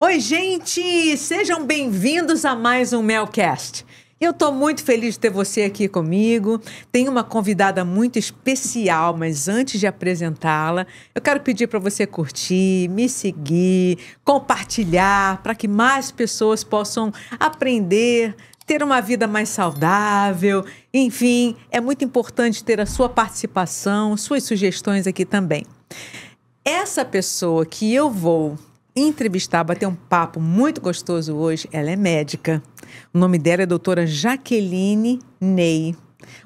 Oi, gente! Sejam bem-vindos a mais um Melcast. Eu estou muito feliz de ter você aqui comigo. Tem uma convidada muito especial, mas antes de apresentá-la, eu quero pedir para você curtir, me seguir, compartilhar, para que mais pessoas possam aprender, ter uma vida mais saudável. Enfim, é muito importante ter a sua participação, suas sugestões aqui também. Essa pessoa que eu vou entrevistar, bater um papo muito gostoso hoje. Ela é médica. O nome dela é doutora Jaqueline Ney.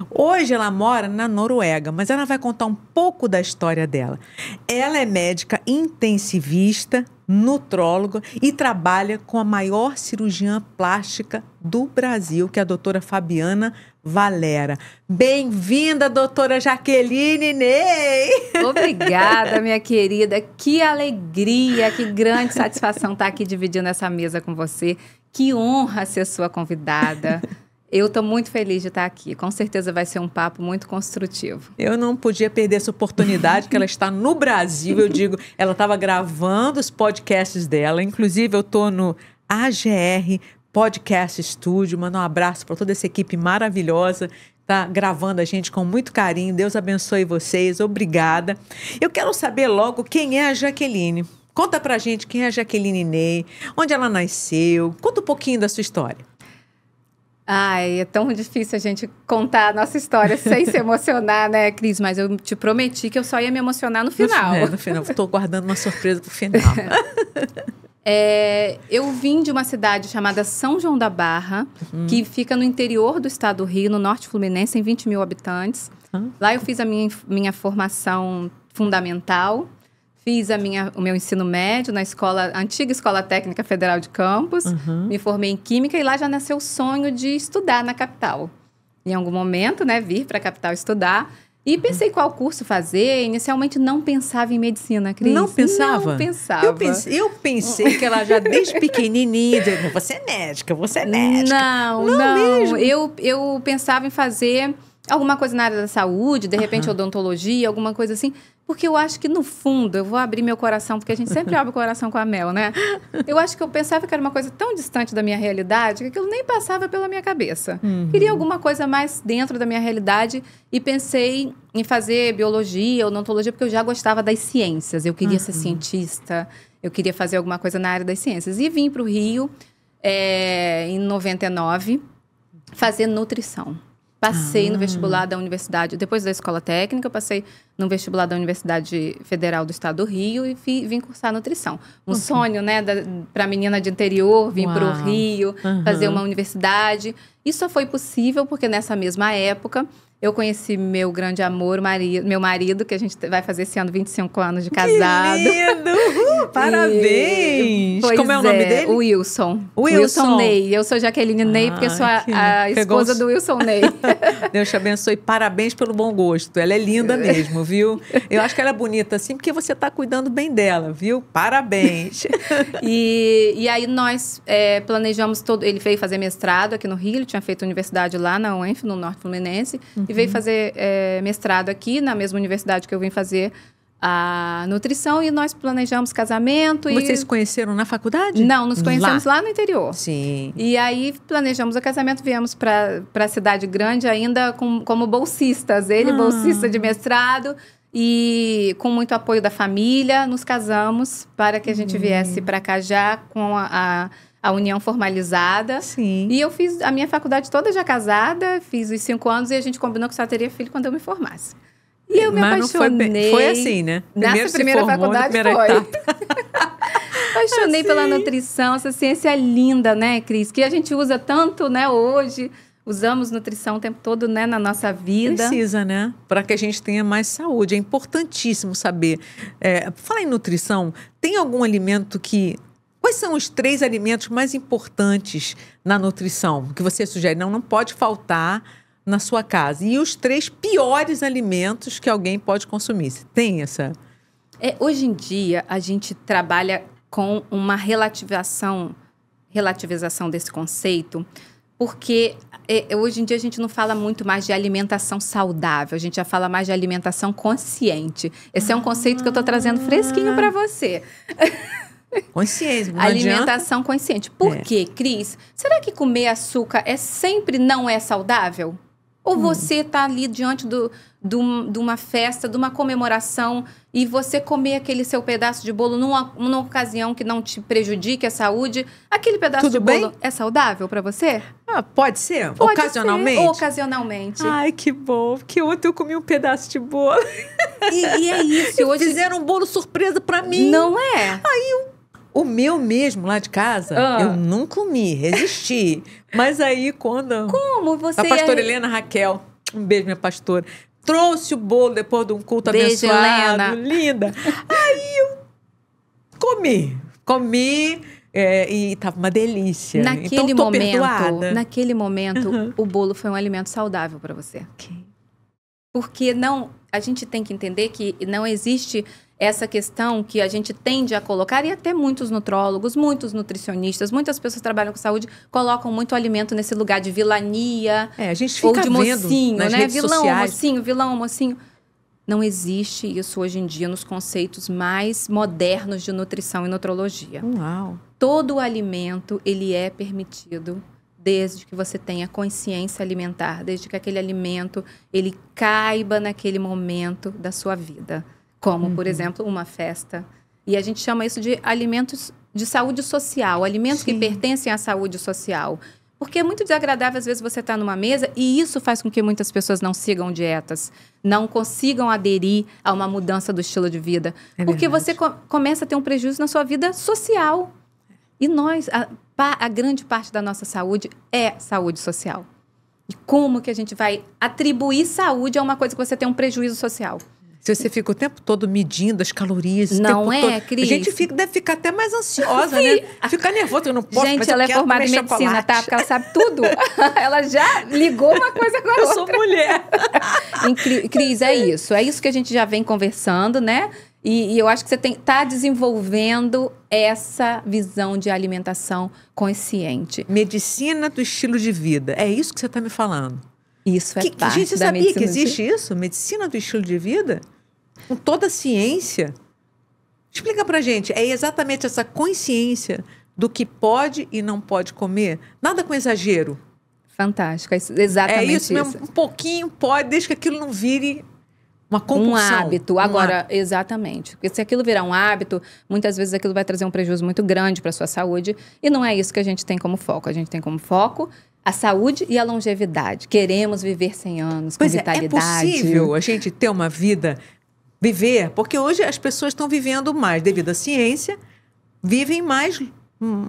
Hoje ela mora na Noruega, mas ela vai contar um pouco da história dela. Ela é médica intensivista, nutróloga e trabalha com a maior cirurgiã plástica do Brasil, que é a doutora Fabiana Valera. Bem-vinda, doutora Jaqueline Ney! Obrigada, minha querida. Que alegria, que grande satisfação estar aqui dividindo essa mesa com você. Que honra ser sua convidada. Eu estou muito feliz de estar aqui. Com certeza vai ser um papo muito construtivo. Eu não podia perder essa oportunidade, que ela está no Brasil. Eu digo, ela estava gravando os podcasts dela. Inclusive, eu estou no AGR Podcast Estúdio. Mandar um abraço para toda essa equipe maravilhosa tá gravando a gente com muito carinho. Deus abençoe vocês. Obrigada. Eu quero saber logo quem é a Jaqueline. Conta pra gente quem é a Jaqueline Ney, onde ela nasceu, conta um pouquinho da sua história. Ai, é tão difícil a gente contar a nossa história sem se emocionar, né, Cris? Mas eu te prometi que eu só ia me emocionar no final. No, né, no final, estou guardando uma surpresa pro final. É, eu vim de uma cidade chamada São João da Barra, hum. que fica no interior do estado do Rio, no norte fluminense, tem 20 mil habitantes. Lá eu fiz a minha, minha formação fundamental, fiz a minha, o meu ensino médio na escola antiga Escola Técnica Federal de Campos, uhum. me formei em Química e lá já nasceu o sonho de estudar na capital. Em algum momento, né, vir para a capital estudar. E pensei qual curso fazer. Inicialmente não pensava em medicina, Cris. Não pensava? Não pensava. Eu pensei, eu pensei que ela já desde pequenininha, você é médica, você é médica. Não, não. não. Eu, eu pensava em fazer alguma coisa na área da saúde, de repente odontologia, alguma coisa assim. Porque eu acho que, no fundo, eu vou abrir meu coração, porque a gente sempre abre o coração com a Mel, né? Eu acho que eu pensava que era uma coisa tão distante da minha realidade que aquilo nem passava pela minha cabeça. Uhum. Queria alguma coisa mais dentro da minha realidade e pensei em fazer biologia ou odontologia, porque eu já gostava das ciências. Eu queria uhum. ser cientista, eu queria fazer alguma coisa na área das ciências. E vim para o Rio é, em 99 fazer nutrição. Passei ah. no vestibular da universidade, depois da escola técnica, eu passei no vestibular da Universidade Federal do Estado do Rio e vi, vim cursar nutrição. Um okay. sonho, né, para menina de interior, vir para o Rio, uhum. fazer uma universidade. Isso só foi possível porque nessa mesma época eu conheci meu grande amor, meu marido, que a gente vai fazer esse ano 25 anos de casado. Que lindo! parabéns! Como é, é, o nome é, dele? Wilson. Wilson. Wilson Ney. Eu sou Jaqueline ah, Ney, porque sou a, a esposa do Wilson Ney. Deus te abençoe. Parabéns pelo bom gosto. Ela é linda mesmo, viu? Eu acho que ela é bonita assim, porque você está cuidando bem dela, viu? Parabéns! e, e aí nós é, planejamos todo... Ele veio fazer mestrado aqui no Rio, ele tinha feito universidade lá na UENF, no Norte Fluminense, uhum. e veio uhum. fazer é, mestrado aqui, na mesma universidade que eu vim fazer a nutrição e nós planejamos casamento. Vocês e... conheceram na faculdade? Não, nos conhecemos lá. lá, no interior. Sim. E aí planejamos o casamento, viemos para a cidade grande ainda com, como bolsistas. Ele, ah. bolsista de mestrado. E com muito apoio da família, nos casamos para que a gente hum. viesse para cá já com a, a a união formalizada. Sim. E eu fiz a minha faculdade toda já casada, fiz os cinco anos e a gente combinou que só teria filho quando eu me formasse. E eu me Mas apaixonei. Foi, foi, assim, né? Primeiro Nessa primeira formou, faculdade primeira foi. apaixonei assim. pela nutrição, essa ciência é linda, né, Cris? Que a gente usa tanto, né, hoje. Usamos nutrição o tempo todo, né, na nossa vida. Precisa, né? Para que a gente tenha mais saúde. É importantíssimo saber. É, falar em nutrição, tem algum alimento que Quais são os três alimentos mais importantes na nutrição que você sugere? Não, não pode faltar na sua casa. E os três piores alimentos que alguém pode consumir. Você tem essa? É, hoje em dia, a gente trabalha com uma relativização, relativização desse conceito, porque é, é, hoje em dia a gente não fala muito mais de alimentação saudável, a gente já fala mais de alimentação consciente. Esse é um conceito que eu estou trazendo fresquinho para você. Consciência, Alimentação consciente. Por é. quê, Cris? Será que comer açúcar é sempre não é saudável? Ou hum. você está ali diante do, do, de uma festa, de uma comemoração, e você comer aquele seu pedaço de bolo numa, numa ocasião que não te prejudique a saúde, aquele pedaço Tudo de bem? bolo é saudável para você? Ah, pode ser. Pode ocasionalmente? Ser. Ocasionalmente. Ai, que bom. Que ontem eu comi um pedaço de bolo. E, e é isso. Hoje... Fizeram um bolo surpresa para mim. Não é? Aí eu o meu mesmo, lá de casa, ah. eu não comi, resisti. Mas aí, quando... Como você... A pastora ia... É Helena Raquel. Um beijo, minha pastora. Trouxe o bolo depois de um culto beijo, abençoado. Helena. Linda. Aí eu comi. Comi... É, e tava uma delícia. Então, naquele então, momento, perdoada. naquele momento, uhum. o bolo foi um alimento saudável para você. Okay. Porque não, a gente tem que entender que não existe essa questão que a gente tende a colocar, e até muitos nutrólogos, muitos nutricionistas, muitas pessoas que trabalham com saúde, colocam muito alimento nesse lugar de vilania. É, a gente fica ou de mocinho, né? vilão, sociais. mocinho, vilão, mocinho. Não existe isso hoje em dia nos conceitos mais modernos de nutrição e nutrologia. Uau. Todo alimento ele é permitido desde que você tenha consciência alimentar, desde que aquele alimento ele caiba naquele momento da sua vida como, uhum. por exemplo, uma festa. E a gente chama isso de alimentos de saúde social, alimentos Sim. que pertencem à saúde social. Porque é muito desagradável, às vezes, você estar tá numa mesa e isso faz com que muitas pessoas não sigam dietas, não consigam aderir a uma mudança do estilo de vida. É porque verdade. você co começa a ter um prejuízo na sua vida social. E nós, a, a grande parte da nossa saúde é saúde social. E como que a gente vai atribuir saúde a uma coisa que você tem um prejuízo social? Se você fica o tempo todo medindo as calorias, não é, todo, Cris? A gente fica, deve ficar até mais ansiosa, Sim. né? Ficar nervosa, eu não posso. Gente, mas ela é, é formada em medicina, tá? chocolate. tá? Porque ela sabe tudo. ela já ligou uma coisa com a outra. Eu sou mulher. Cris, é isso. É isso que a gente já vem conversando, né? E, e, eu acho que você está desenvolvendo essa visão de alimentação consciente. Medicina do estilo de vida. É isso que você está me falando. Isso é que, parte gente, você sabia que existe isso? Medicina do estilo de vida? com toda a ciência. Explica pra gente, é exatamente essa consciência do que pode e não pode comer? Nada com exagero. Fantástico, é exatamente é isso. Mesmo, um pouquinho pode, desde que aquilo não vire uma compulsão. Um hábito. Agora, um hábito. exatamente. Porque se aquilo virar um hábito, muitas vezes aquilo vai trazer um prejuízo muito grande para sua saúde. E não é isso que a gente tem como foco. A gente tem como foco a saúde e a longevidade. Queremos viver 100 anos pois com é, é, vitalidade. É possível a gente ter uma vida viver, porque hoje as pessoas estão vivendo mais devido à ciência, vivem mais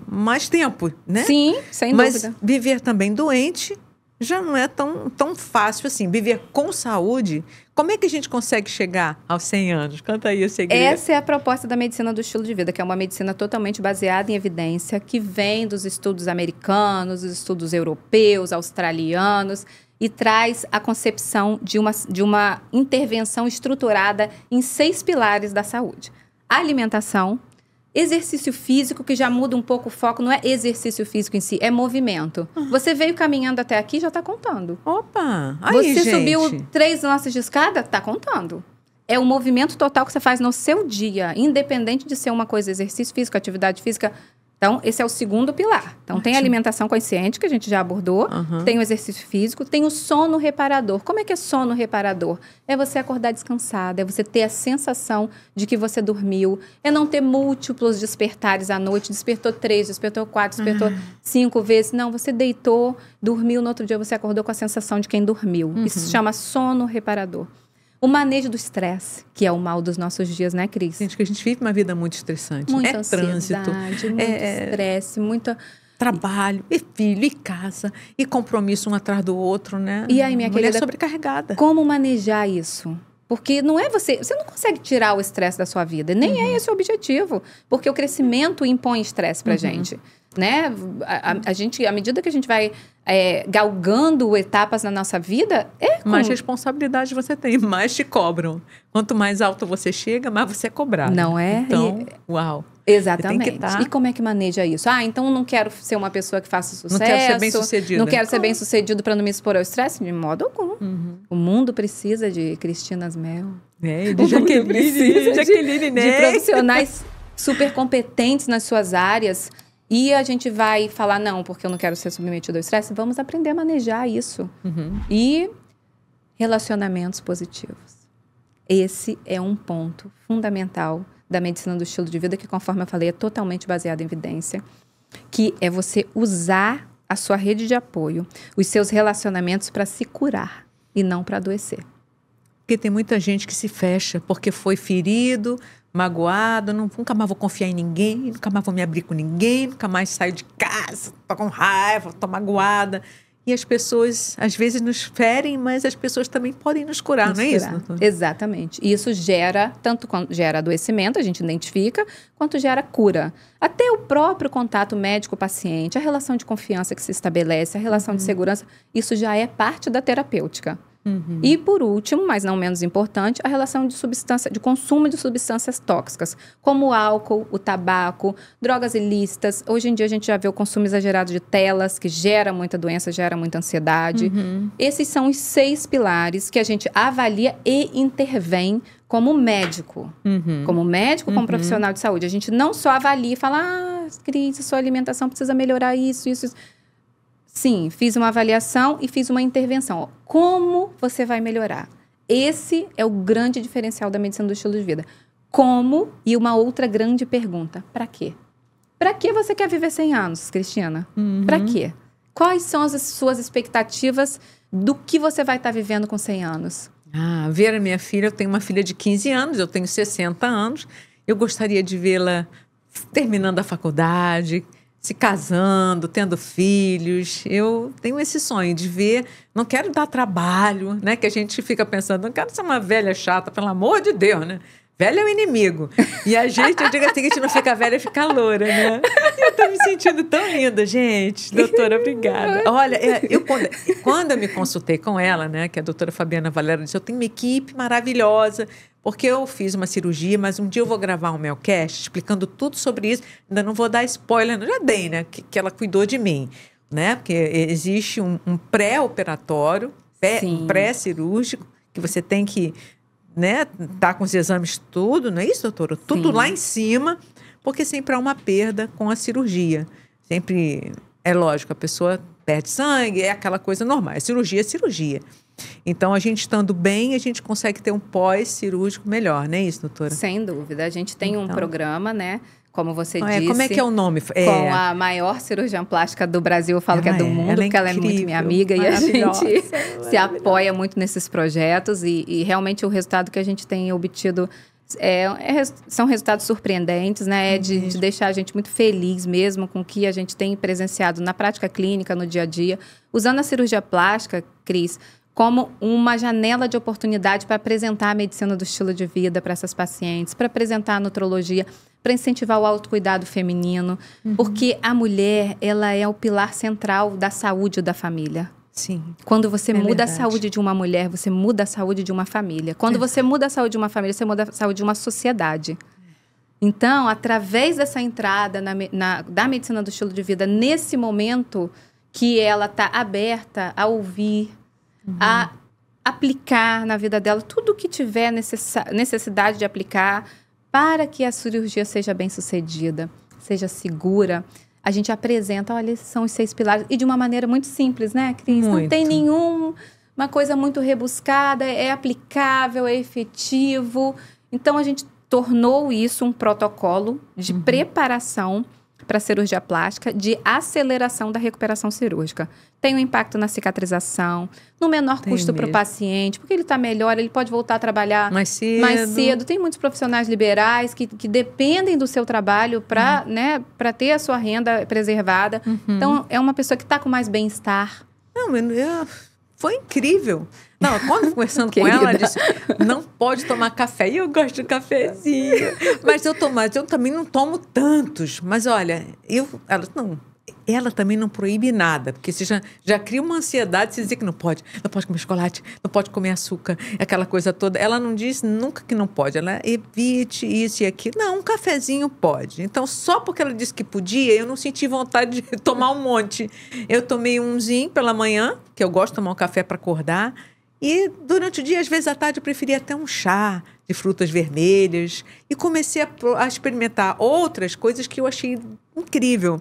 mais tempo, né? Sim, sem Mas dúvida. Mas viver também doente já não é tão, tão fácil assim. Viver com saúde, como é que a gente consegue chegar aos 100 anos? Canta aí o segredo. Essa é a proposta da medicina do estilo de vida, que é uma medicina totalmente baseada em evidência, que vem dos estudos americanos, dos estudos europeus, australianos, e traz a concepção de uma, de uma intervenção estruturada em seis pilares da saúde: alimentação, exercício físico, que já muda um pouco o foco, não é exercício físico em si, é movimento. Ah. Você veio caminhando até aqui, já está contando. Opa! Aí, Você gente. subiu três lances de escada, está contando. É o movimento total que você faz no seu dia, independente de ser uma coisa exercício físico, atividade física, então, esse é o segundo pilar. Então, tem a alimentação consciente, que a gente já abordou, uhum. tem o exercício físico, tem o sono reparador. Como é que é sono reparador? É você acordar descansada, é você ter a sensação de que você dormiu, é não ter múltiplos despertares à noite, despertou três, despertou quatro, despertou uhum. cinco vezes. Não, você deitou, dormiu, no outro dia você acordou com a sensação de quem dormiu. Uhum. Isso se chama sono reparador. O manejo do estresse, que é o mal dos nossos dias, né, Cris? Gente, que a gente vive uma vida muito estressante. Muita é trânsito. Muito é, é... estresse, muita trabalho, e filho, e casa, e compromisso um atrás do outro, né? E aí, minha Mulher sobrecarregada. Como manejar isso? Porque não é você, você não consegue tirar o estresse da sua vida, nem é uhum. é esse o objetivo, porque o crescimento impõe estresse pra uhum. gente né? A, a, gente, à medida que a gente vai é, galgando etapas na nossa vida, é com... mais responsabilidade você tem, mais te cobram. Quanto mais alto você chega, mais você é cobrado. Não é? Então, e... uau. Exatamente. Tá... E como é que maneja isso? Ah, então não quero ser uma pessoa que faça sucesso. Não quero ser bem sucedido. Não quero como? ser bem sucedido para não me expor ao estresse de modo algum. Uhum. O mundo precisa de Cristinas Mel. É, de Jaqueline, de, Jaqueline, de, né? de profissionais super competentes nas suas áreas e a gente vai falar, não, porque eu não quero ser submetido ao estresse, vamos aprender a manejar isso. Uhum. E relacionamentos positivos. Esse é um ponto fundamental da medicina do estilo de vida, que, conforme eu falei, é totalmente baseada em evidência, que é você usar a sua rede de apoio, os seus relacionamentos para se curar e não para adoecer. Porque tem muita gente que se fecha porque foi ferido, magoado, não, nunca mais vou confiar em ninguém, nunca mais vou me abrir com ninguém, nunca mais saio de casa, tô com raiva, tô magoada. E as pessoas, às vezes, nos ferem, mas as pessoas também podem nos curar, nos não é curar. isso? Exatamente. E isso gera, tanto gera adoecimento, a gente identifica, quanto gera cura. Até o próprio contato médico-paciente, a relação de confiança que se estabelece, a relação de uhum. segurança, isso já é parte da terapêutica. Uhum. E por último, mas não menos importante, a relação de substância, de consumo de substâncias tóxicas, como o álcool, o tabaco, drogas ilícitas. Hoje em dia a gente já vê o consumo exagerado de telas, que gera muita doença, gera muita ansiedade. Uhum. Esses são os seis pilares que a gente avalia e intervém como médico. Uhum. Como médico, como uhum. profissional de saúde. A gente não só avalia e fala, ah, Cris, sua alimentação precisa melhorar isso, isso, isso. Sim, fiz uma avaliação e fiz uma intervenção. Como você vai melhorar? Esse é o grande diferencial da medicina do estilo de vida. Como e uma outra grande pergunta: para quê? Para que você quer viver 100 anos, Cristina? Uhum. Para quê? Quais são as suas expectativas do que você vai estar tá vivendo com 100 anos? Ah, ver a minha filha, eu tenho uma filha de 15 anos, eu tenho 60 anos. Eu gostaria de vê-la terminando a faculdade, se casando, tendo filhos. Eu tenho esse sonho de ver, não quero dar trabalho, né? Que a gente fica pensando, não quero ser uma velha chata, pelo amor de Deus, né? Velha é o inimigo. E a gente, eu digo assim, a gente não fica velha, fica loura, né? eu tô me sentindo tão linda, gente. Doutora, obrigada. Olha, é, eu quando, quando eu me consultei com ela, né, que é a doutora Fabiana Valera disse, eu tenho uma equipe maravilhosa, porque eu fiz uma cirurgia, mas um dia eu vou gravar um meu cast explicando tudo sobre isso. Ainda não vou dar spoiler, já dei, né, que, que ela cuidou de mim, né? Porque existe um, um pré-operatório, pré-cirúrgico, pré que você tem que né, tá com os exames tudo, não é isso, doutora? Tudo Sim. lá em cima, porque sempre há uma perda com a cirurgia. Sempre, é lógico, a pessoa perde sangue, é aquela coisa normal. É cirurgia é cirurgia. Então, a gente estando bem, a gente consegue ter um pós-cirúrgico melhor, não é isso, doutora? Sem dúvida. A gente tem então... um programa, né? como você ah, disse. Como é que é o nome? É. Com a maior cirurgiã plástica do Brasil, eu falo ela que é do ah, é. mundo, é, porque ela é, muito minha amiga e a gente é se apoia muito nesses projetos e, e, realmente o resultado que a gente tem obtido é, é são resultados surpreendentes, né? É de, de deixar a gente muito feliz mesmo com o que a gente tem presenciado na prática clínica, no dia a dia, usando a cirurgia plástica, Cris, como uma janela de oportunidade para apresentar a medicina do estilo de vida para essas pacientes, para apresentar a nutrologia para incentivar o autocuidado feminino, uhum. porque a mulher, ela é o pilar central da saúde da família. Sim. Quando você é muda verdade. a saúde de uma mulher, você muda a saúde de uma família. Quando é. você muda a saúde de uma família, você muda a saúde de uma sociedade. Então, através dessa entrada na, na, da medicina do estilo de vida, nesse momento que ela está aberta a ouvir, uhum. a aplicar na vida dela tudo que tiver necessidade de aplicar, para que a cirurgia seja bem sucedida, seja segura, a gente apresenta, olha, são os seis pilares, e de uma maneira muito simples, né, Cris? Muito. Não tem nenhum, uma coisa muito rebuscada, é aplicável, é efetivo. Então, a gente tornou isso um protocolo de uhum. preparação para cirurgia plástica de aceleração da recuperação cirúrgica. Tem um impacto na cicatrização, no menor tem custo para o paciente, porque ele está melhor, ele pode voltar a trabalhar mais cedo. Mais cedo. Tem muitos profissionais liberais que, que dependem do seu trabalho para uhum. né, ter a sua renda preservada. Uhum. Então, é uma pessoa que está com mais bem-estar. Não, eu... Foi incrível. Não, quando conversando com ela, ela disse: não pode tomar café. E eu gosto de cafezinho. mas eu tomo, eu também não tomo tantos. Mas olha, eu. Ela, não, ela também não proíbe nada, porque você já, já cria uma ansiedade de dizer que não pode, não pode comer chocolate, não pode comer açúcar, aquela coisa toda. Ela não diz nunca que não pode, ela evite isso e aquilo. Não, um cafezinho pode. Então, só porque ela disse que podia, eu não senti vontade de tomar um monte. Eu tomei umzinho pela manhã, que eu gosto de tomar um café para acordar, e durante o dia, às vezes à tarde, eu preferia até um chá de frutas vermelhas e comecei a, a experimentar outras coisas que eu achei incrível.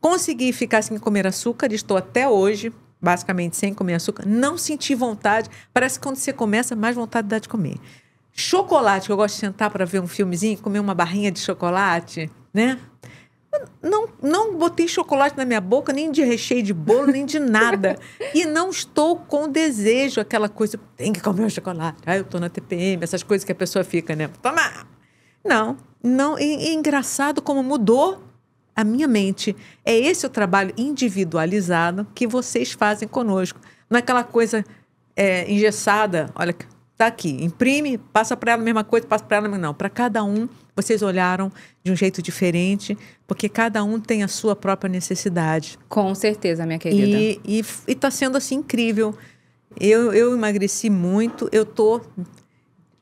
Consegui ficar sem comer açúcar, estou até hoje, basicamente sem comer açúcar. Não senti vontade. Parece que quando você começa, mais vontade dá de comer. Chocolate, que eu gosto de sentar para ver um filmezinho, comer uma barrinha de chocolate, né? Não, não botei chocolate na minha boca, nem de recheio de bolo, nem de nada. e não estou com desejo, aquela coisa, tem que comer o chocolate. Ah, eu estou na TPM, essas coisas que a pessoa fica, né? Toma! Não, não. E, e engraçado como mudou a minha mente. É esse o trabalho individualizado que vocês fazem conosco. Não é aquela coisa é, engessada, olha, tá aqui, imprime, passa para ela a mesma coisa, passa para ela não. Para cada um, vocês olharam de um jeito diferente, porque cada um tem a sua própria necessidade. Com certeza, minha querida. E está sendo assim incrível. Eu, eu emagreci muito, eu tô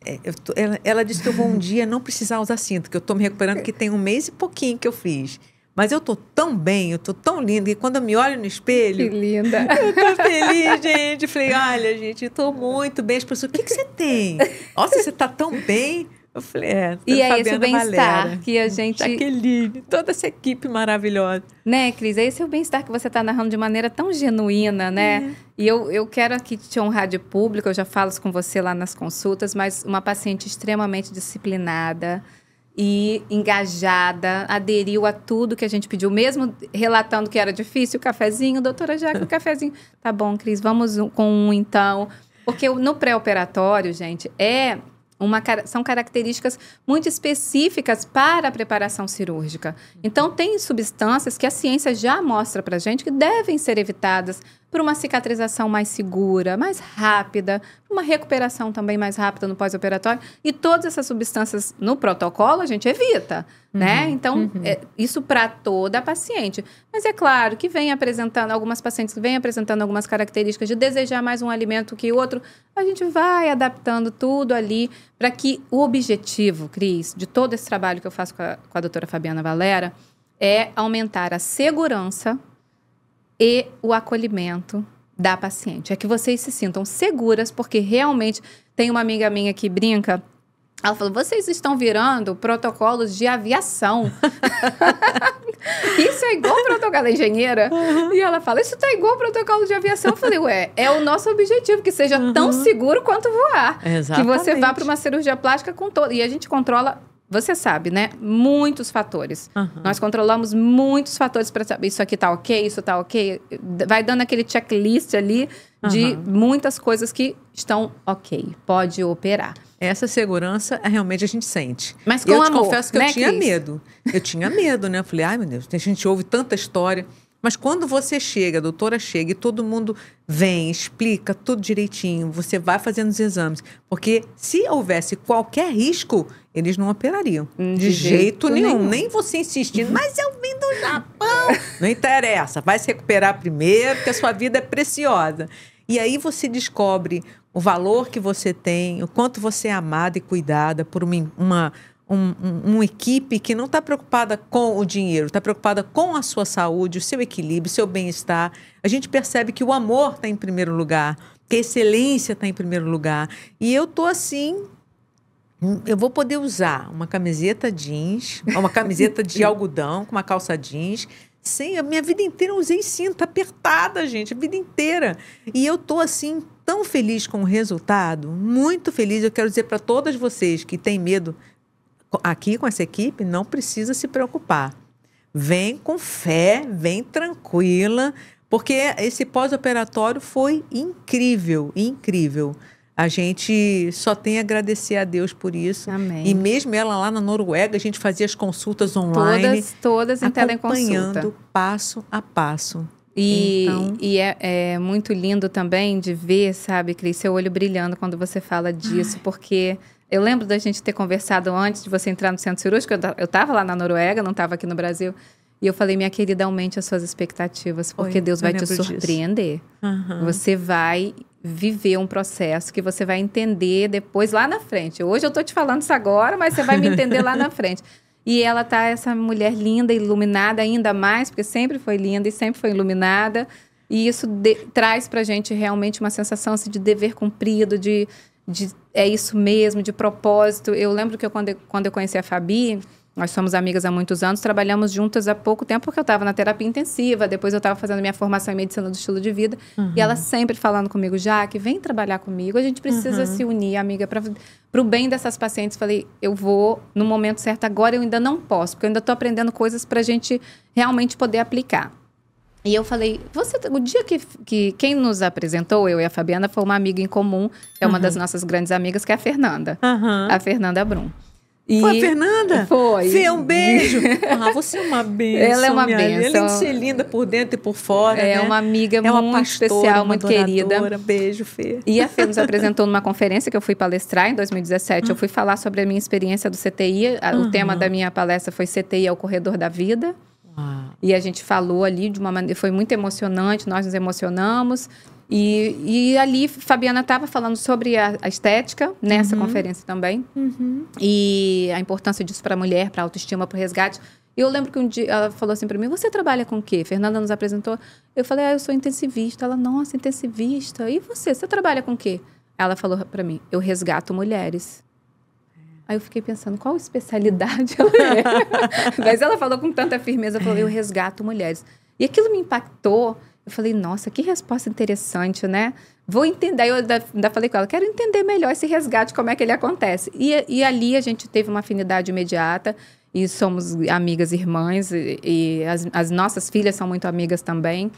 é, Tô, ela, ela, disse que eu vou um dia não precisar usar cinto, que eu estou me recuperando, que tem um mês e pouquinho que eu fiz. Mas eu tô tão bem, eu tô tão linda, e quando eu me olho no espelho. Que linda! Eu tô feliz, gente. Falei, olha, gente, eu tô muito bem. As pessoas, o que, que você tem? Nossa, você tá tão bem. Eu falei, é, e é esse bem-estar que a gente. Jaqueline, toda essa equipe maravilhosa. Né, Cris? É esse o bem-estar que você está narrando de maneira tão genuína, né? É. E eu, eu quero aqui te honrar de público, eu já falo com você lá nas consultas, mas uma paciente extremamente disciplinada, e engajada, aderiu a tudo que a gente pediu, mesmo relatando que era difícil, o cafezinho, doutora Jaque, o cafezinho. Tá bom, Cris, vamos com um então. Porque no pré-operatório, gente, é uma, são características muito específicas para a preparação cirúrgica. Uhum. Então, tem substâncias que a ciência já mostra para gente que devem ser evitadas para uma cicatrização mais segura, mais rápida, uma recuperação também mais rápida no pós-operatório. E todas essas substâncias no protocolo a gente evita, né? uhum, né? Então, uhum. é, isso para toda a paciente. Mas é claro que vem apresentando, algumas pacientes que vêm apresentando algumas características de desejar mais um alimento que outro, a gente vai adaptando tudo ali para que o objetivo, Cris, de todo esse trabalho que eu faço com a, com a doutora Fabiana Valera, é aumentar a segurança e o acolhimento da paciente. É que vocês se sintam seguras, porque realmente tem uma amiga minha que brinca. Ela falou: vocês estão virando protocolos de aviação. isso é igual protocolo da engenheira. Uhum. E ela fala: isso tá igual o protocolo de aviação. Eu falei: ué, é o nosso objetivo, que seja uhum. tão seguro quanto voar. Exatamente. Que você vá para uma cirurgia plástica com todo. E a gente controla você sabe, né? Muitos fatores. Uhum. Nós controlamos muitos fatores para saber isso aqui tá ok, isso tá ok. Vai dando aquele checklist ali uhum. de muitas coisas que estão ok, pode operar. Essa segurança é realmente a gente sente. Mas com eu amor, confesso que né, eu tinha Cris? medo. Eu tinha medo, né? Eu falei, ai meu Deus, a gente ouve tanta história. Mas quando você chega, a doutora chega e todo mundo vem, explica tudo direitinho, você vai fazendo os exames. Porque se houvesse qualquer risco, eles não operariam. Hum, de, de jeito, jeito, nenhum. Nem você insistindo, mas eu vim do Japão. não interessa, vai se recuperar primeiro, porque a sua vida é preciosa. E aí você descobre o valor que você tem, o quanto você é amada e cuidada por uma, uma um, um, uma equipe que não está preocupada com o dinheiro, está preocupada com a sua saúde, o seu equilíbrio, o seu bem-estar. A gente percebe que o amor está em primeiro lugar, que a excelência está em primeiro lugar. E eu estou assim, eu vou poder usar uma camiseta jeans, uma camiseta de algodão com uma calça jeans. Sem, a minha vida inteira eu usei cinta tá apertada, gente, a vida inteira. E eu tô assim tão feliz com o resultado, muito feliz. Eu quero dizer para todas vocês que têm medo aqui com essa equipe, não precisa se preocupar. Vem com fé, vem tranquila, porque esse pós-operatório foi incrível, incrível. A gente só tem a agradecer a Deus por isso. Amém. E mesmo ela lá na Noruega, a gente fazia as consultas online. Todas, todas em teleconsulta. passo a passo. E, então... e é, é, muito lindo também de ver, sabe, Cris, seu olho brilhando quando você fala disso, Ai. porque eu lembro da gente ter conversado antes de você entrar no centro cirúrgico. Eu estava lá na Noruega, não estava aqui no Brasil. E eu falei, minha querida, aumente as suas expectativas, porque Oi, Deus vai te surpreender. Uhum. Você vai viver um processo que você vai entender depois lá na frente. Hoje eu estou te falando isso agora, mas você vai me entender lá na frente. E ela tá essa mulher linda, iluminada ainda mais, porque sempre foi linda e sempre foi iluminada. E isso de, traz para gente realmente uma sensação assim, de dever cumprido, de, de é isso mesmo, de propósito. Eu lembro que eu, quando, eu, quando eu conheci a Fabi, nós somos amigas há muitos anos, trabalhamos juntas há pouco tempo, porque eu estava na terapia intensiva, depois eu estava fazendo minha formação em medicina do estilo de vida. Uhum. E ela uhum. sempre falando comigo, Jaque, vem trabalhar comigo, a gente precisa uhum. se unir, amiga, para o bem dessas pacientes. Falei, eu vou no momento certo agora, eu ainda não posso, porque eu ainda estou aprendendo coisas para a gente realmente poder aplicar. E eu falei, você, tá, o dia que, que quem nos apresentou, eu e a Fabiana, foi uma amiga em comum, é uma uhum. das nossas grandes amigas, que é a Fernanda. A Fernanda Brum. E foi a Fernanda? Foi. Fê, é um beijo. Ah, você é uma benção. Ela é uma benção. Além de ser linda por dentro e por fora. É né? uma amiga é uma muito pastora, especial, uma muito querida. Beijo, Fê. E a Fê nos apresentou numa conferência que eu fui palestrar em 2017. Uhum. Eu fui falar sobre a minha experiência do CTI. O uhum. tema da minha palestra foi CTI ao Corredor da Vida. Uhum. E a gente falou ali de uma maneira. Foi muito emocionante, nós nos emocionamos. E, e ali Fabiana estava falando sobre a, a estética nessa né, uhum. conferência também uhum. e a importância disso para a mulher, para a autoestima, para o resgate. Eu lembro que um dia ela falou assim para mim: "Você trabalha com o quê?" Fernanda nos apresentou. Eu falei: "Ah, eu sou intensivista". Ela: "Nossa, intensivista. E você, você trabalha com o quê?" Ela falou para mim: "Eu resgato mulheres". Aí eu fiquei pensando, qual especialidade ela é? Mas ela falou com tanta firmeza, falou, eu resgato mulheres. E aquilo me impactou eu falei, nossa, que resposta interessante, né? Vou entender. Aí eu ainda, falei com ela, quero entender melhor esse resgate, como é que ele acontece. E, e ali a gente teve uma afinidade imediata e somos amigas irmãs e, e as, as, nossas filhas são muito amigas também.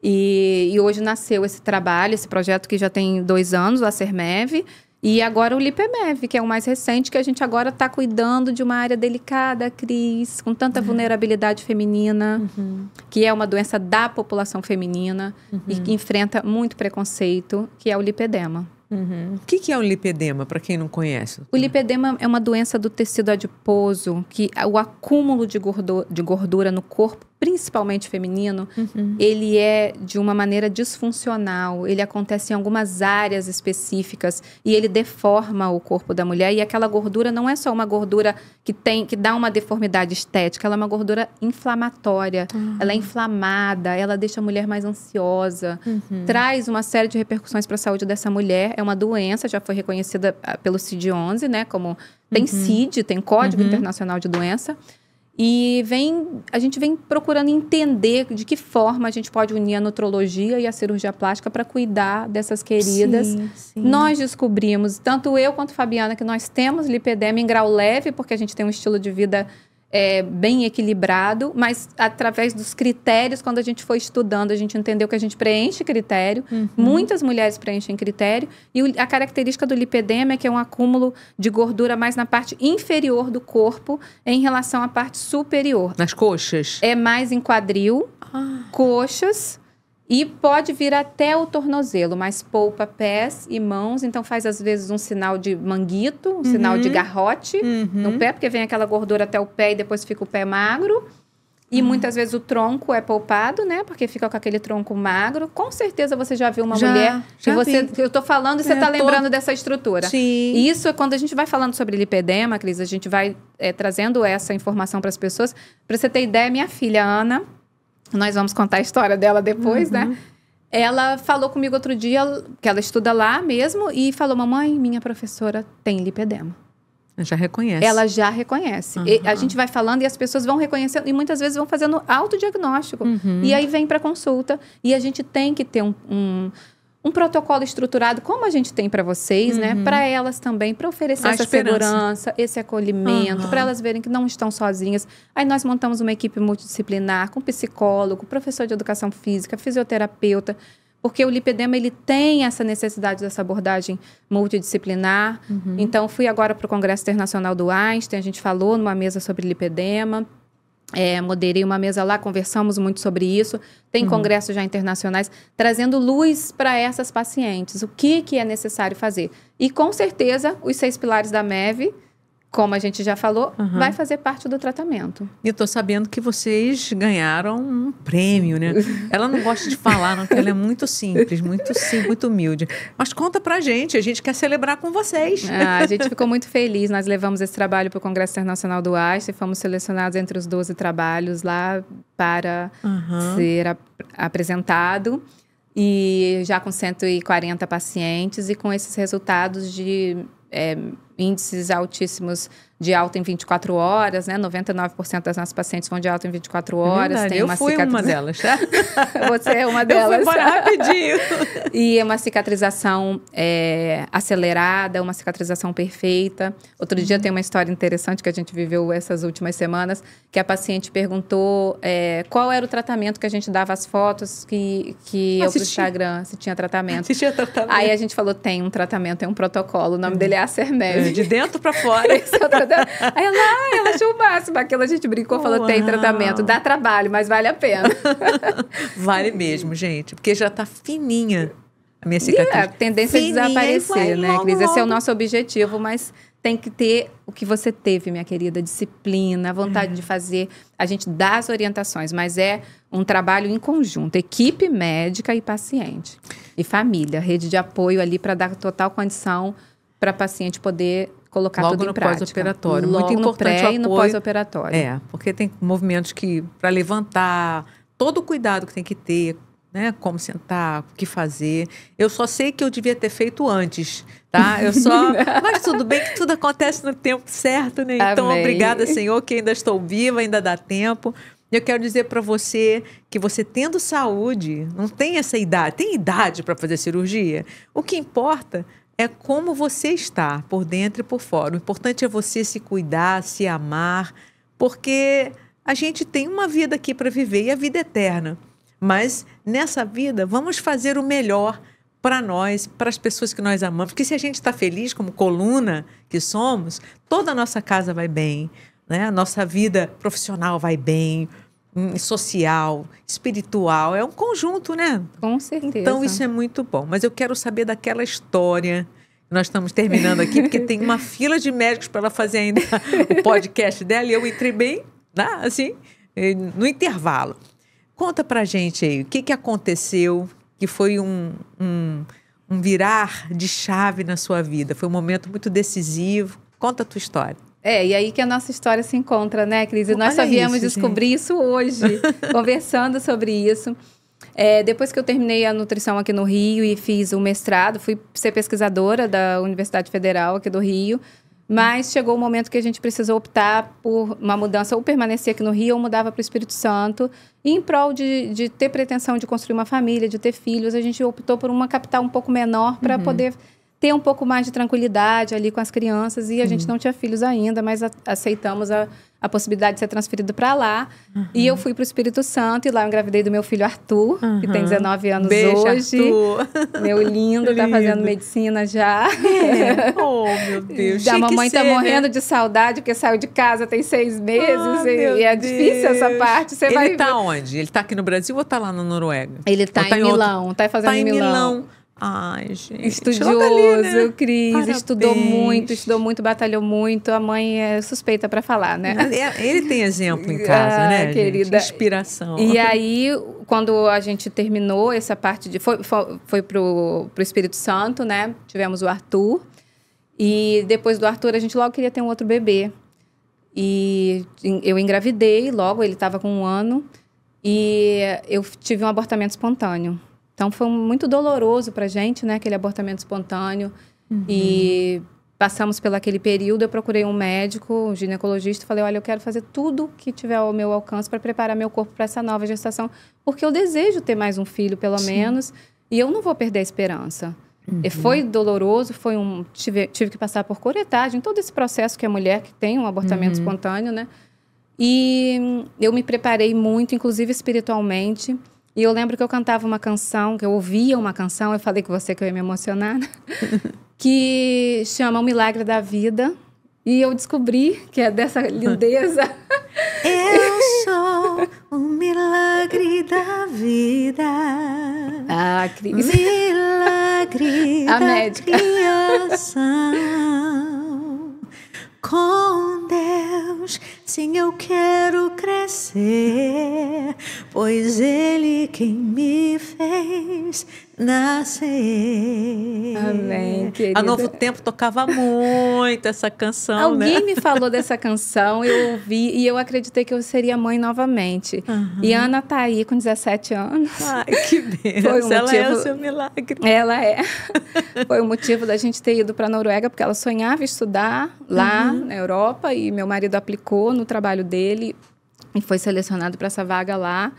E, e, hoje nasceu esse trabalho, esse projeto que já tem dois anos, a sermeve e agora o Lipemev, que é o mais recente, que a gente agora está cuidando de uma área delicada, Cris, com tanta uhum. vulnerabilidade feminina, uhum. que é uma doença da população feminina uhum. e que enfrenta muito preconceito, que é o lipedema. Uhum. O que, que é o lipedema, para quem não conhece? O lipedema é uma doença do tecido adiposo, que o acúmulo de gordura, de gordura no corpo principalmente feminino, uhum. ele é de uma maneira disfuncional, ele acontece em algumas áreas específicas e ele deforma o corpo da mulher e aquela gordura não é só uma gordura que tem que dá uma deformidade estética, ela é uma gordura inflamatória, uhum. ela é inflamada, ela deixa a mulher mais ansiosa, uhum. traz uma série de repercussões para a saúde dessa mulher, é uma doença, já foi reconhecida ah, pelo CID-11, né, como tem uhum. CID, tem Código uhum. Internacional de Doença. E vem, a gente vem procurando entender de que forma a gente pode unir a nutrologia e a cirurgia plástica para cuidar dessas queridas. Sim, sim. Nós descobrimos, tanto eu quanto Fabiana, que nós temos lipedema em grau leve, porque a gente tem um estilo de vida é, bem equilibrado, mas através dos critérios, quando a gente foi estudando, a gente entendeu que a gente preenche critério. Uhum. Muitas mulheres preenchem critério. E a característica do lipedema é que é um acúmulo de gordura mais na parte inferior do corpo em relação à parte superior. Nas coxas? É mais em quadril, ah. coxas e pode vir até o tornozelo, mas poupa pés e mãos, então faz às vezes um sinal de manguito, um uhum. sinal de uhum. garrote uhum. no pé, porque vem aquela gordura até o pé e depois fica o pé magro. E uhum. muitas vezes o tronco é poupado, né? Porque fica com aquele tronco magro. Com certeza você já viu uma já, mulher já que você. Vi. Eu tô falando e você é, tá lembrando tô... dessa estrutura. Sim. E isso é quando a gente vai falando sobre lipedema, Cris, a gente vai é, trazendo essa informação para as pessoas. Para você ter ideia, minha filha Ana, nós vamos contar a história dela depois, né? uhum. né? Ela falou comigo outro dia, que ela estuda lá mesmo, e falou: Mamãe, minha professora tem lipedema. Já reconhece. Ela já reconhece. Uhum. a gente vai falando e as pessoas vão reconhecendo e muitas vezes vão fazendo autodiagnóstico. Uhum. E aí vem para consulta. E a gente tem que ter um, um um protocolo estruturado como a gente tem para vocês, né? uhum. né? Para elas também, para oferecer a essa esperança. segurança, esse acolhimento, uhum. para elas verem que não estão sozinhas. Aí nós montamos uma equipe multidisciplinar com psicólogo, professor de educação física, fisioterapeuta, porque o lipedema ele tem essa necessidade dessa abordagem multidisciplinar. Uhum. Então fui agora para o Congresso Internacional do Einstein, a gente falou numa mesa sobre lipedema. É, moderei uma mesa lá, conversamos muito sobre isso. Tem uhum. congressos já internacionais trazendo luz para essas pacientes. O que, que é necessário fazer? E com certeza, os seis pilares da MEV como a gente já falou, uhum. vai fazer parte do tratamento. E eu tô sabendo que vocês ganharam um prêmio, né? Ela não gosta de falar, não, porque ela é muito simples, muito simples, muito humilde. Mas conta pra gente, a gente quer celebrar com vocês. Ah, a gente ficou muito feliz. Nós levamos esse trabalho para o Congresso Internacional do e fomos selecionados entre os 12 trabalhos lá para uhum. ser ap apresentado e já com 140 pacientes e com esses resultados de é, índices altíssimos de alta em 24 horas, né? 99% das nossas pacientes vão de alta em 24 é horas. Verdade, tem eu uma fui cicatriz... uma delas, tá? Você é uma delas. Eu fui rapidinho. e é uma cicatrização é, acelerada, uma cicatrização perfeita. Outro uhum. dia tem uma história interessante que a gente viveu essas últimas semanas, que a paciente perguntou é, qual era o tratamento que a gente dava as fotos que, que ah, eu pro Instagram, se tinha tratamento. Se tinha tratamento. Aí a gente falou, tem um tratamento, tem um protocolo. O nome uhum. dele é Acermev. É, de dentro para fora. Esse é o Aí ela, ah, ela achou o máximo. Aquilo a gente brincou, falou, tem tratamento, dá trabalho, mas vale a pena. vale mesmo, gente, porque já tá fininha a minha cicatriz. E a tendência é fininha, é desaparecer, né, logo, Cris? Esse é o nosso objetivo, mas tem que ter o que você teve, minha querida, disciplina, vontade é. de uhum. fazer. A gente dá as orientações, mas é um trabalho em conjunto, equipe médica e paciente. E família, rede de apoio ali para dar total condição para paciente poder colocar Logo tudo em prática. Pós-operatório. Muito importante no pré apoio, e no pós-operatório. É, porque tem movimentos que para levantar, todo o cuidado que tem que ter, né? Como sentar, o que fazer. Eu só sei que eu devia ter feito antes, tá? Eu só. Mas tudo bem que tudo acontece no tempo certo, né? Então, Amém. obrigada, Senhor, que ainda estou viva, ainda dá tempo. Eu quero dizer para você que você tendo saúde, não tem essa idade, tem idade para fazer cirurgia. O que importa é como você está por dentro e por fora. O importante é você se cuidar, se amar, porque a gente tem uma vida aqui para viver e a vida é eterna. Mas nessa vida, vamos fazer o melhor para nós, para as pessoas que nós amamos. Porque se a gente está feliz, como coluna que somos, toda a nossa casa vai bem, né? a nossa vida profissional vai bem, Hum, social, espiritual, é um conjunto, né? Com certeza. Então isso é muito bom. Mas eu quero saber daquela história. Nós estamos terminando aqui porque tem uma fila de médicos para ela fazer ainda o podcast dela e eu entrei bem, né, assim, no intervalo. Conta a gente aí, o que, que aconteceu que foi um, um, um virar de chave na sua vida? Foi um momento muito decisivo. Conta a tua história. É, e aí que a nossa história se encontra, né, Cris? E nós só viemos isso, descobrir gente. isso hoje, conversando sobre isso. É, depois que eu terminei a nutrição aqui no Rio e fiz o mestrado, fui ser pesquisadora da Universidade Federal aqui do Rio. Mas chegou o momento que a gente precisou optar por uma mudança, ou permanecer aqui no Rio, ou mudava para o Espírito Santo. E em prol de, de ter pretensão de construir uma família, de ter filhos, a gente optou por uma capital um pouco menor para uhum. poder ter um pouco mais de tranquilidade ali com as crianças. E a uhum. gente não tinha filhos ainda, mas a, aceitamos a, a possibilidade de ser transferido para lá. Uhum. E eu uhum. fui para o Espírito Santo e lá eu engravidei do meu filho Arthur, uhum. que tem 19 uhum. anos Beijo, hoje. Arthur. Meu lindo, lindo, tá fazendo medicina já. É. Oh, meu Deus. a mamãe tá ser, tá morrendo né? de saudade porque saiu de casa tem seis meses oh, e, e, é Deus. difícil essa parte. Você Ele vai... tá onde? Ele tá aqui no Brasil ou tá lá na Noruega? Ele tá, em, tá em Milão, outro... tá fazendo tá em Milão. Milão. Ai, gente. Estudioso, ali, né? Cris. Parabéns. Estudou muito, estudou muito, batalhou muito. A mãe é suspeita para falar, né? É, ele tem exemplo em casa, ah, né, querida? Gente? Inspiração. E aí, quando a gente terminou essa parte de... Foi, foi, foi pro, pro Espírito Santo, né? Tivemos o Arthur. E depois do Arthur, a gente logo queria ter um outro bebê. E eu engravidei logo, ele estava com um ano. E eu tive um abortamento espontâneo. Então foi muito doloroso para gente, né? Aquele abortamento espontâneo uhum. e passamos pelo aquele período. Eu procurei um médico, um ginecologista, falei: olha, eu quero fazer tudo que tiver ao meu alcance para preparar meu corpo para essa nova gestação, porque eu desejo ter mais um filho, pelo Sim. menos, e eu não vou perder a esperança. Uhum. Foi doloroso, foi um tive, tive que passar por curetagem, todo esse processo que a mulher que tem um abortamento uhum. espontâneo, né? E eu me preparei muito, inclusive espiritualmente. E eu lembro que eu cantava uma canção, que eu ouvia uma canção, eu falei com você que eu ia me emocionar, né? que chama O Milagre da Vida. E eu descobri que é dessa lindeza. eu sou o milagre da vida. Ah, Cris. Milagre A da médica. criação. Com Deus Sim, eu quero crescer, pois Ele quem me fez nascer. Amém, querida. A Novo Tempo tocava muito essa canção, né? Alguém né? me falou dessa canção, eu ouvi e eu acreditei que eu seria mãe novamente. Uhum. E Ana tá aí com 17 anos. Ai, que bênção. um ela é motivo... é o seu milagre. Ela é. Foi o motivo da gente ter ido para a Noruega, porque ela sonhava estudar lá uhum. na Europa e meu marido aplicou no trabalho dele e foi selecionado para essa vaga lá.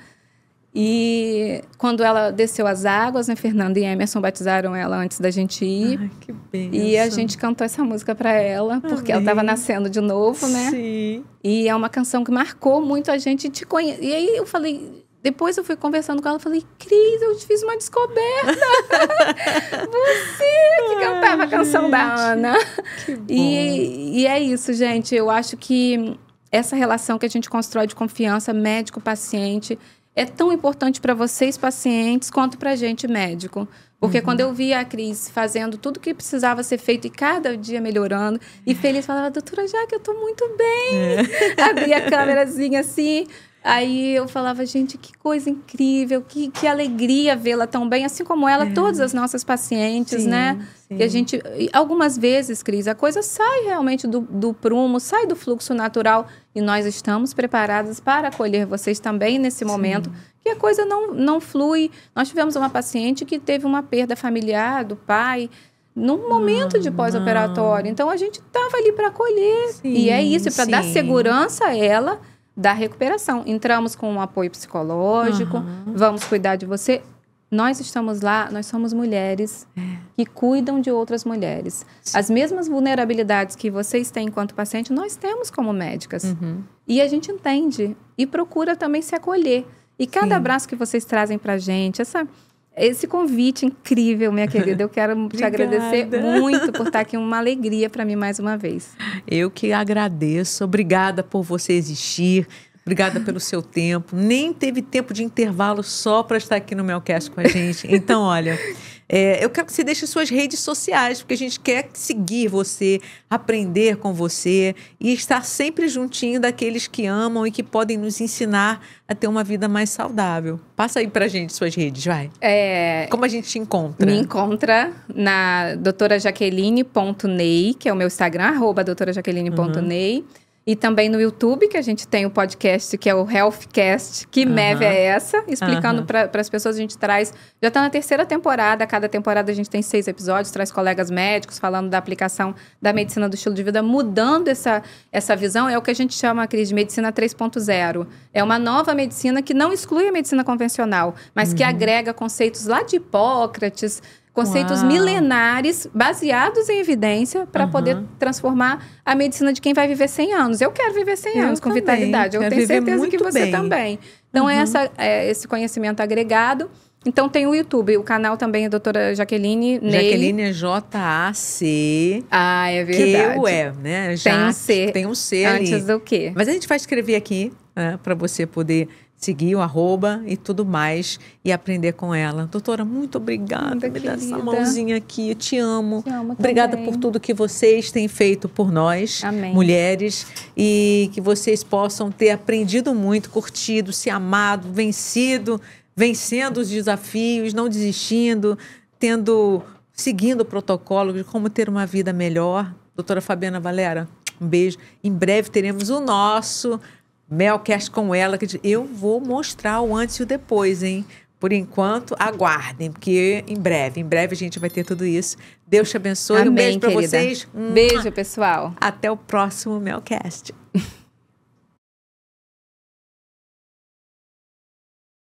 E quando ela desceu as águas, né, Fernanda e Emerson batizaram ela antes da gente ir. Ai, que E a gente cantou essa música para ela, porque Amém. ela estava nascendo de novo, né? Sim. E é uma canção que marcou muito a gente te conhe... E aí eu falei, depois eu fui conversando com ela, falei, Cris, eu te fiz uma descoberta. Você que cantava a canção da Ana. E, e é isso, gente. Eu acho que essa relação que a gente constrói de confiança médico-paciente é tão importante para vocês, pacientes, quanto para a gente, médico. Porque uhum. quando eu via a Cris fazendo tudo o que precisava ser feito e cada dia melhorando, e feliz, falava, doutora Jaque, eu estou muito bem. É. Abria a câmerazinha assim, Aí eu falava, gente, que coisa incrível, que, que alegria vê-la tão bem, assim como ela, é. todas as nossas pacientes, sim, né? Sim. E a gente, algumas vezes, Cris, a coisa sai realmente do, do prumo, sai do fluxo natural e nós estamos preparadas para acolher vocês também nesse momento, sim. que a coisa não, não flui. Nós tivemos uma paciente que teve uma perda familiar do pai, num momento ah, não, de pós-operatório. Então a gente estava ali para acolher. e é isso, para dar segurança a ela da recuperação. Entramos com um apoio psicológico, uhum. vamos cuidar de você. Nós estamos lá, nós somos mulheres é. que cuidam de outras mulheres. Sim. As mesmas vulnerabilidades que vocês têm enquanto paciente, nós temos como médicas. Uhum. E a gente entende e procura também se acolher. E cada Sim. abraço que vocês trazem para gente, essa esse convite incrível, minha querida. Eu quero te agradecer muito por estar aqui. Uma alegria para mim mais uma vez. Eu que agradeço. Obrigada por você existir. Obrigada pelo seu tempo. Nem teve tempo de intervalo só para estar aqui no Melcast com a gente. Então, olha, é, eu quero que você deixe suas redes sociais, porque a gente quer seguir você, aprender com você e estar sempre juntinho daqueles que amam e que podem nos ensinar a ter uma vida mais saudável. Passa aí pra gente suas redes, vai. É, Como a gente te encontra? Me encontra na doutorajaqueline.ney, que é o meu Instagram, arroba doutorajaqueline.ney. Uhum. E também no YouTube, que a gente tem o podcast, que é o Healthcast, que uhum. MEV é essa, explicando uhum. para as pessoas, a gente traz, já está na terceira temporada, cada temporada a gente tem seis episódios, traz colegas médicos falando da aplicação da medicina do estilo de vida, mudando essa, essa visão, é o que a gente chama, Cris, de medicina 3.0. É uma nova medicina que não exclui a medicina convencional, mas uhum. que agrega conceitos lá de Hipócrates, conceitos Uau. milenares baseados em evidência para uhum. poder transformar a medicina de quem vai viver 100 anos. Eu quero viver 100 eu anos também. com vitalidade, eu quero tenho certeza que você bem. também. Então é uhum. é, essa, é esse conhecimento agregado. Então tem o YouTube, o canal também é doutora Jaqueline Ney. Jaqueline é J-A-C. Ah, é verdade. Que é, né? Já, tem um C. Tem um C Antes ali. do quê? Mas a gente vai escrever aqui, né, para você poder seguir o arroba e tudo mais e aprender com ela. Doutora, muito obrigada muito me dá essa mãozinha aqui. Eu te amo. Te amo obrigada por tudo que vocês têm feito por nós, Amém. mulheres, e que vocês possam ter aprendido muito, curtido, se amado, vencido, vencendo os desafios, não desistindo, tendo seguindo o protocolo de como ter uma vida melhor. Doutora Fabiana Valera, um beijo. Em breve teremos o nosso Melcast com ela, que eu vou mostrar o antes e o depois, hein? Por enquanto, aguardem, porque em breve, em breve a gente vai ter tudo isso. Deus te abençoe. Amém, um beijo para vocês. Beijo, pessoal. Até o próximo Melcast.